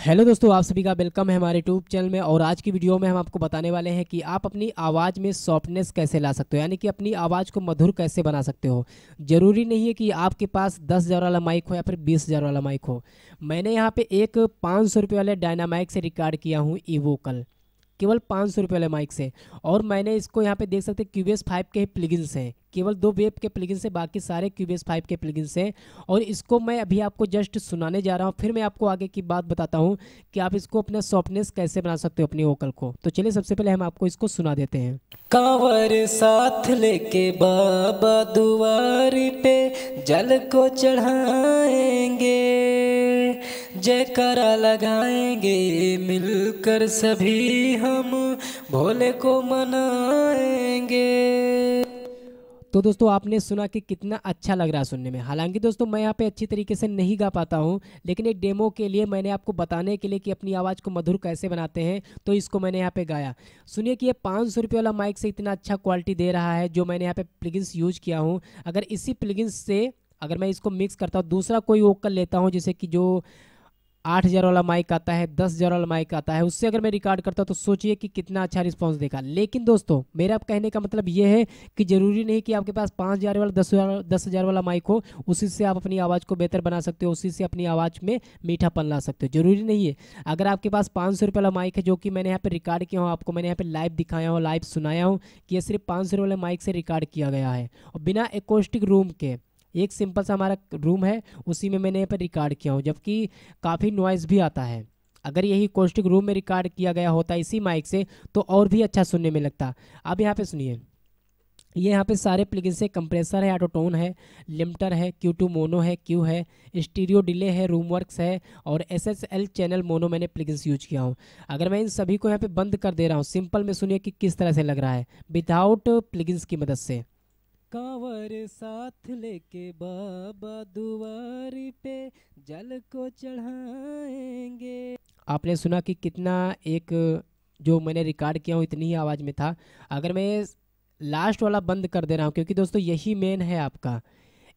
hello दोस्तों आप सभी का वेलकम है हमारे यूट्यूब चैनल में और आज की वीडियो में हम आपको बताने वाले हैं कि आप अपनी आवाज़ में सॉफ्टनेस कैसे ला सकते हो यानी कि अपनी आवाज़ को मधुर कैसे बना सकते हो ज़रूरी नहीं है कि आपके पास दस हज़ार वाला माइक हो या फिर बीस हज़ार वाला माइक हो मैंने यहाँ पे एक पाँच सौ रुपये वाले डायनामाइक से रिकॉर्ड किया हूँ ई वोकल केवल पाँच सौ रुपये वाले माइक से और मैंने इसको यहाँ पे देख सकते हैं क्यूबेस फाइव के प्लगइन्स हैं केवल दो वेब के प्लगइन से बाकी सारे क्यूबेस फाइव के प्लगइन हैं और इसको मैं अभी आपको जस्ट सुनाने जा रहा हूँ फिर मैं आपको आगे की बात बताता हूँ कि आप इसको अपना सॉफ्टनेस कैसे बना सकते हो अपनी वोकल को तो चलिए सबसे पहले हम आपको इसको सुना देते हैं कावर साथ लेके बाबा दुआरी पे जल को चढ़ाएंगे जयकारा लगाएंगे मिलकर सभी हम भोले को मनाएंगे तो दोस्तों आपने सुना कि कितना अच्छा लग रहा है सुनने में हालांकि दोस्तों मैं यहाँ पे अच्छी तरीके से नहीं गा पाता हूँ लेकिन एक डेमो के लिए मैंने आपको बताने के लिए कि अपनी आवाज़ को मधुर कैसे बनाते हैं तो इसको मैंने यहाँ पे गाया सुनिए कि ये पाँच सौ रुपये वाला माइक से इतना अच्छा क्वालिटी दे रहा है जो मैंने यहाँ पे प्लगिंस यूज किया हूँ अगर इसी प्लगिंस से अगर मैं इसको मिक्स करता हूँ दूसरा कोई वोकल लेता हूँ जैसे कि जो आठ हज़ार वाला माइक आता है दस हज़ार वाला माइक आता है उससे अगर मैं रिकॉर्ड करता हूँ तो सोचिए कि कितना अच्छा रिस्पॉन्स देगा लेकिन दोस्तों मेरा कहने का मतलब यह है कि ज़रूरी नहीं कि आपके पास पाँच हज़ार वाला दस हज़ार दस हज़ार वाला माइक हो उसी से आप अपनी आवाज़ को बेहतर बना सकते हो उसी से अपनी आवाज़ में मीठापन ला सकते हो जरूरी नहीं है अगर आपके पास पाँच सौ वाला माइक है जो कि मैंने यहाँ पर रिकॉर्ड किया हूँ आपको मैंने यहाँ पर लाइव दिखाया हूँ लाइव सुनाया हूँ कि ये सिर्फ पाँच सौ वाले माइक से रिकॉर्ड किया गया है और बिना एकोस्टिक रूम के एक सिंपल सा हमारा रूम है उसी में मैंने यहाँ पर रिकॉर्ड किया हूँ जबकि काफ़ी नॉइज़ भी आता है अगर यही कोस्टिक रूम में रिकॉर्ड किया गया होता इसी माइक से तो और भी अच्छा सुनने में लगता अब यहाँ पे सुनिए ये यहाँ पे सारे प्लगइन से कंप्रेसर है ऑटोटोन है लिमटर है क्यू टू मोनो है क्यू है स्टीरियो डिले है रूम वर्कस है और S S L channel mono मैंने प्लगइन्स यूज किया हूँ अगर मैं इन सभी को यहाँ पे बंद कर दे रहा हूँ सिंपल में सुनिए कि किस तरह से लग रहा है विदाउट प्लगइन्स की मदद से कांवर साथ लेके बाबा दुवारी पे जल को चढ़ाएंगे आपने सुना कि कितना एक जो मैंने रिकॉर्ड किया हूँ इतनी ही आवाज़ में था अगर मैं लास्ट वाला बंद कर दे रहा हूँ क्योंकि दोस्तों यही मेन है आपका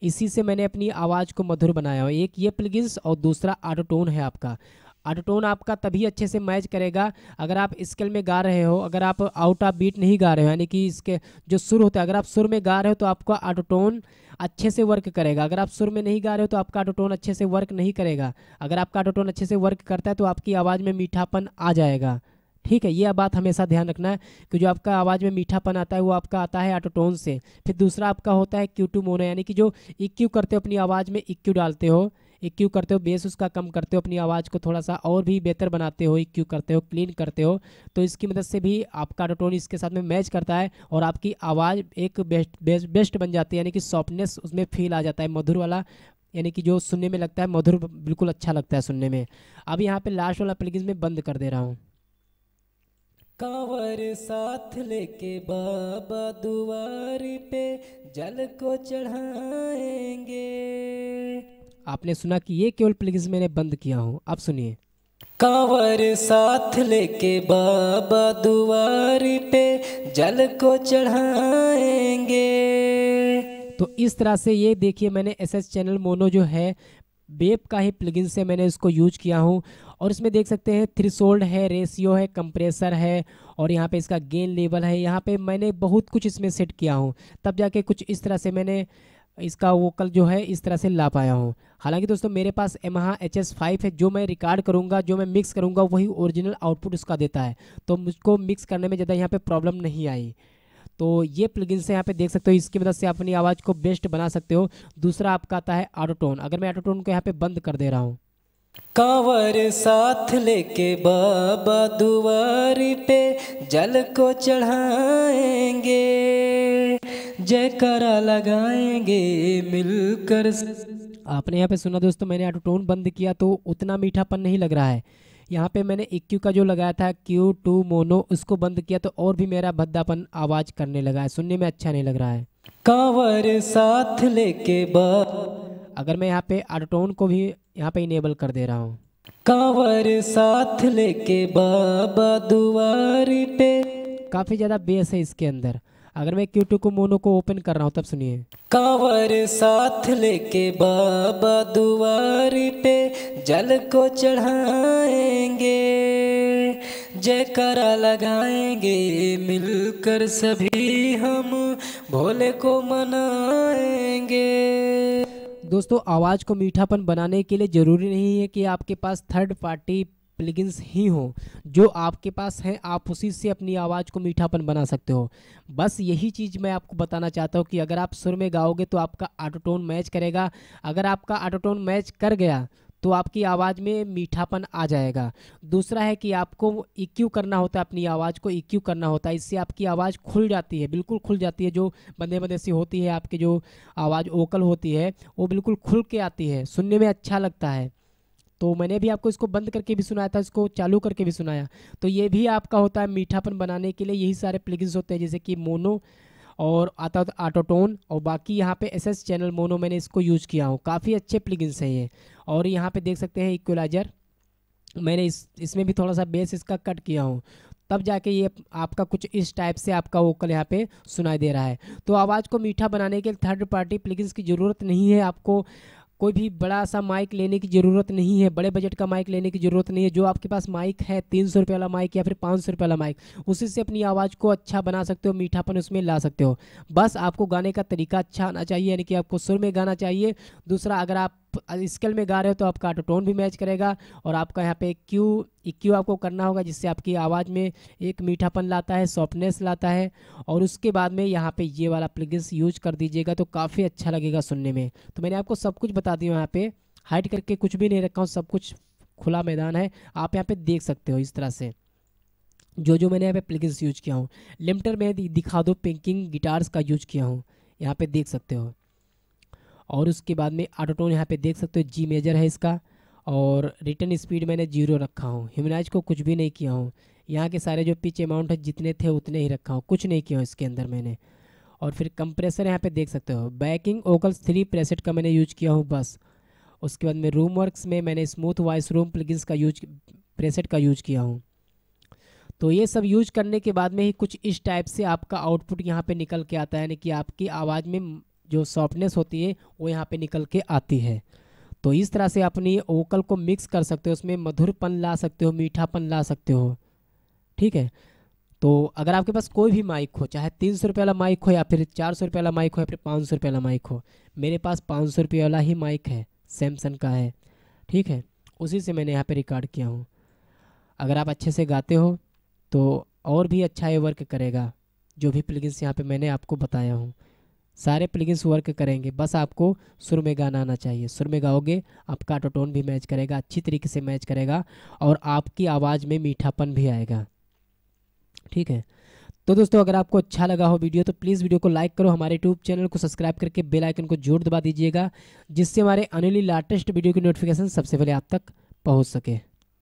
इसी से मैंने अपनी आवाज़ को मधुर बनाया हो एक ये प्लगिंस और दूसरा आटोटोन है आपका आटोटोन आपका तभी अच्छे से मैच करेगा अगर आप स्केल में गा रहे हो अगर आप आउट ऑफ बीट नहीं गा रहे हो यानी कि इसके जो सुर होता है अगर आप सुर में गा रहे हो तो आपका आटोटोन अच्छे से वर्क करेगा अगर आप सुर में नहीं गा रहे हो तो आपका आटोटोन अच्छे से वर्क नहीं करेगा अगर आपका आटोटोन अच्छे से वर्क करता है तो आपकी आवाज़ में मीठापन आ जाएगा ठीक है ये बात हमेशा ध्यान रखना है कि जो आपका आवाज़ में मीठापन आता है वो आपका आता है ऑटोटोन से फिर दूसरा आपका होता है क्यू टू मोनो यानी कि जो इक्यू करते हो अपनी आवाज़ में इक्यू डालते हो इक्यू करते हो बेस उसका कम करते हो अपनी आवाज़ को थोड़ा सा और भी बेहतर बनाते हो इक्यू करते हो क्लीन करते हो तो इसकी मदद से भी आपका ऑटोटोन इसके साथ में मैच करता है और आपकी आवाज़ एक बेस्ट बेस्ट, बेस्ट बन जाती है यानी कि सॉफ्टनेस उसमें फील आ जाता है मधुर वाला यानी कि जो सुनने में लगता है मधुर बिल्कुल अच्छा लगता है सुनने में अब यहाँ पर लास्ट वाला प्लेगिंग में बंद कर दे रहा हूँ कांवर साथ लेके बाबा दुआर पे जल को चढ़ाएंगे आपने सुना कि ये केवल प्लीज मैंने बंद किया हूँ आप सुनिए कांवर साथ लेके बाबा दुआर पे जल को चढ़ाएंगे तो इस तरह से ये देखिए मैंने एस एस चैनल मोनो जो है बेब का ही प्लगिन से मैंने इसको यूज किया हूँ और इसमें देख सकते हैं सोल्ड है रेशियो है कंप्रेसर है और यहाँ पे इसका गेन लेवल है यहाँ पे मैंने बहुत कुछ इसमें सेट किया हूँ तब जाके कुछ इस तरह से मैंने इसका वो कल जो है इस तरह से ला पाया हूँ हालांकि दोस्तों मेरे पास एमहा एच एस फाइव है जो मैं रिकॉर्ड करूँगा जो मैं मिक्स करूँगा वही ओरिजिनल आउटपुट उसका देता है तो मुझको मिक्स करने में ज़्यादा यहाँ पे प्रॉब्लम नहीं आई तो ये प्लगिन से यहाँ पे देख सकते हो इसकी मदद से अपनी आवाज़ को बेस्ट बना सकते हो दूसरा आपका आता है ऑटोटोन अगर मैं ऑटोटोन को यहाँ पर बंद कर दे रहा हूँ कांवर साथ लेके बाबा दुआर पे जल को चढ़ाएंगे जयकारा लगाएंगे मिलकर आपने यहाँ पे सुना दोस्तों मैंने ऑटो टोन बंद किया तो उतना मीठापन नहीं लग रहा है यहाँ पे मैंने एक का जो लगाया था क्यू टू मोनो उसको बंद किया तो और भी मेरा भद्दापन आवाज़ करने लगा है सुनने में अच्छा नहीं लग रहा है कांवर साथ लेके बा अगर मैं यहाँ पे आटोटोन को भी यहाँ पे इनेबल कर दे रहा हूँ कांवर साथ लेके बाबा दुआर पे काफ़ी ज़्यादा बेस है इसके अंदर अगर मैं Q2 को मोनो को ओपन कर रहा हूँ तब सुनिए कांवर साथ लेके बाबा दुवार पे जल को चढ़ाएंगे जयकारा लगाएंगे मिलकर सभी हम भोले को मनाएंगे दोस्तों आवाज़ को मीठापन बनाने के लिए ज़रूरी नहीं है कि आपके पास थर्ड पार्टी प्लगिंस ही हो जो आपके पास हैं आप उसी से अपनी आवाज़ को मीठापन बना सकते हो बस यही चीज़ मैं आपको बताना चाहता हूँ कि अगर आप सुर में गाओगे तो आपका ऑटोटोन मैच करेगा अगर आपका आटोटोन मैच कर गया तो आपकी आवाज़ में मीठापन आ जाएगा दूसरा है कि आपको इक्यू e करना होता है अपनी आवाज़ को इक्यू e करना होता है इससे आपकी आवाज़ खुल जाती है बिल्कुल खुल जाती है जो बंदे बंदे सी होती है आपकी जो आवाज़ ओकल होती है वो बिल्कुल खुल के आती है सुनने में अच्छा लगता है तो मैंने भी आपको इसको बंद करके भी सुनाया था इसको चालू करके भी सुनाया तो ये भी आपका होता है मीठापन बनाने के लिए यही सारे प्लेगिंग्स होते हैं जैसे कि मोनो और आता आटोटोन और बाकी यहाँ पे एसएस चैनल मोनो मैंने इसको यूज़ किया हूँ काफ़ी अच्छे प्लेगिंग्स हैं ये और यहाँ पे देख सकते हैं इक्वलाइजर मैंने इस इसमें भी थोड़ा सा बेस इसका कट किया हूँ तब जाके ये आपका कुछ इस टाइप से आपका वोकल यहाँ पे सुनाई दे रहा है तो आवाज़ को मीठा बनाने के लिए थर्ड पार्टी प्लेगिंग की ज़रूरत नहीं है आपको कोई भी बड़ा सा माइक लेने की ज़रूरत नहीं है बड़े बजट का माइक लेने की ज़रूरत नहीं है जो आपके पास माइक है तीन सौ रुपये वाला माइक या फिर पाँच सौ रुपये वाला माइक उसी से अपनी आवाज़ को अच्छा बना सकते हो मीठापन उसमें ला सकते हो बस आपको गाने का तरीका अच्छा आना चाहिए यानी कि आपको सुर में गाना चाहिए दूसरा अगर आप स्केल में गा रहे हो तो आपका ऑटोटोन भी मैच करेगा और आपका यहाँ पे क्यू क्यू e आपको करना होगा जिससे आपकी आवाज़ में एक मीठापन लाता है सॉफ्टनेस लाता है और उसके बाद में यहाँ पे ये वाला प्लगस यूज कर दीजिएगा तो काफ़ी अच्छा लगेगा सुनने में तो मैंने आपको सब कुछ बता दिया यहाँ पर हाइट करके कुछ भी नहीं रखा हूँ सब कुछ खुला मैदान है आप यहाँ पर देख सकते हो इस तरह से जो जो मैंने यहाँ पे प्लगस यूज किया हूँ लिमटर में दिखा दो पिंकिंग गिटार्स का यूज किया हूँ यहाँ पे देख सकते हो और उसके बाद में आटोटोन यहाँ पे देख सकते हो जी मेजर है इसका और रिटर्न स्पीड मैंने जीरो रखा हूँ ह्यूमनाइज को कुछ भी नहीं किया हूँ यहाँ के सारे जो पिच अमाउंट है जितने थे उतने ही रखा हूँ कुछ नहीं किया हूँ इसके अंदर मैंने और फिर कंप्रेसर यहाँ पे देख सकते हो बैकिंग ओकल्स थ्री प्रेसेट का मैंने यूज किया हूँ बस उसके बाद में रूम वर्कस में मैंने स्मूथ वॉइस रूम प्लगिंस का यूज प्रेसेट का यूज किया हूँ तो ये सब यूज करने के बाद में ही कुछ इस टाइप से आपका आउटपुट यहाँ पे निकल के आता है यानी कि आपकी आवाज़ में जो सॉफ्टनेस होती है वो यहाँ पे निकल के आती है तो इस तरह से अपनी वोकल को मिक्स कर सकते हो उसमें मधुरपन ला सकते हो मीठापन ला सकते हो ठीक है तो अगर आपके पास कोई भी माइक हो चाहे तीन सौ रुपये वाला माइक हो या फिर चार सौ रुपये वाला माइक हो या फिर पाँच सौ रुपये वाला माइक हो मेरे पास पाँच सौ रुपये वाला ही माइक है सैमसंग का है ठीक है उसी से मैंने यहाँ पे रिकॉर्ड किया हूँ अगर आप अच्छे से गाते हो तो और भी अच्छा ये वर्क करेगा जो भी प्लगइन्स यहाँ पे मैंने आपको बताया हूँ सारे प्लगइन्स वर्क करेंगे बस आपको सुर में गाना आना चाहिए सुर में गाओगे आपका ऑटोटोन भी मैच करेगा अच्छी तरीके से मैच करेगा और आपकी आवाज़ में मीठापन भी आएगा ठीक है तो दोस्तों अगर आपको अच्छा लगा हो वीडियो तो प्लीज़ वीडियो को लाइक करो हमारे यूट्यूब चैनल को सब्सक्राइब करके बेल आइकन को जोर दबा दीजिएगा जिससे हमारे अनिली लाटेस्ट वीडियो की नोटिफिकेशन सबसे पहले आप तक पहुंच सके